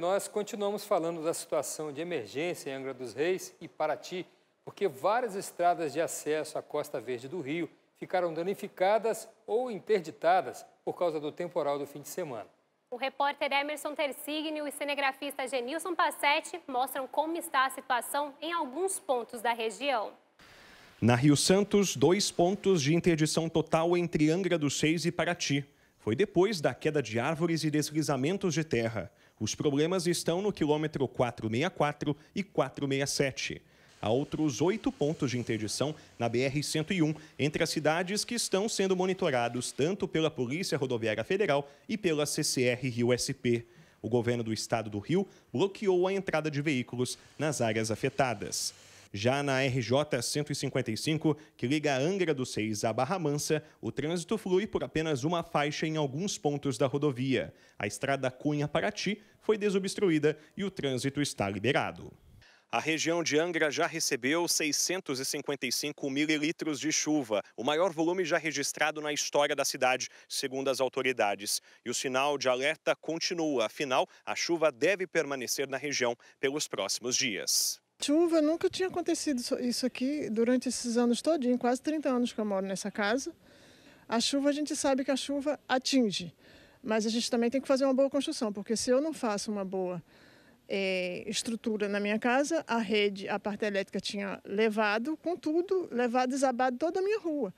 Nós continuamos falando da situação de emergência em Angra dos Reis e Paraty, porque várias estradas de acesso à Costa Verde do Rio ficaram danificadas ou interditadas por causa do temporal do fim de semana. O repórter Emerson Tersignio e cinegrafista Genilson Passetti mostram como está a situação em alguns pontos da região. Na Rio Santos, dois pontos de interdição total entre Angra dos Reis e Paraty. Foi depois da queda de árvores e deslizamentos de terra. Os problemas estão no quilômetro 464 e 467. Há outros oito pontos de interdição na BR-101, entre as cidades que estão sendo monitorados tanto pela Polícia Rodoviária Federal e pela CCR Rio-SP. O governo do estado do Rio bloqueou a entrada de veículos nas áreas afetadas. Já na RJ 155, que liga a Angra dos Seis à Barra Mansa, o trânsito flui por apenas uma faixa em alguns pontos da rodovia. A estrada Cunha-Paraty foi desobstruída e o trânsito está liberado. A região de Angra já recebeu 655 mililitros de chuva, o maior volume já registrado na história da cidade, segundo as autoridades. E o sinal de alerta continua, afinal, a chuva deve permanecer na região pelos próximos dias. Chuva, nunca tinha acontecido isso aqui durante esses anos todinho, quase 30 anos que eu moro nessa casa. A chuva, a gente sabe que a chuva atinge, mas a gente também tem que fazer uma boa construção, porque se eu não faço uma boa é, estrutura na minha casa, a rede, a parte elétrica tinha levado, contudo, levado, desabado toda a minha rua.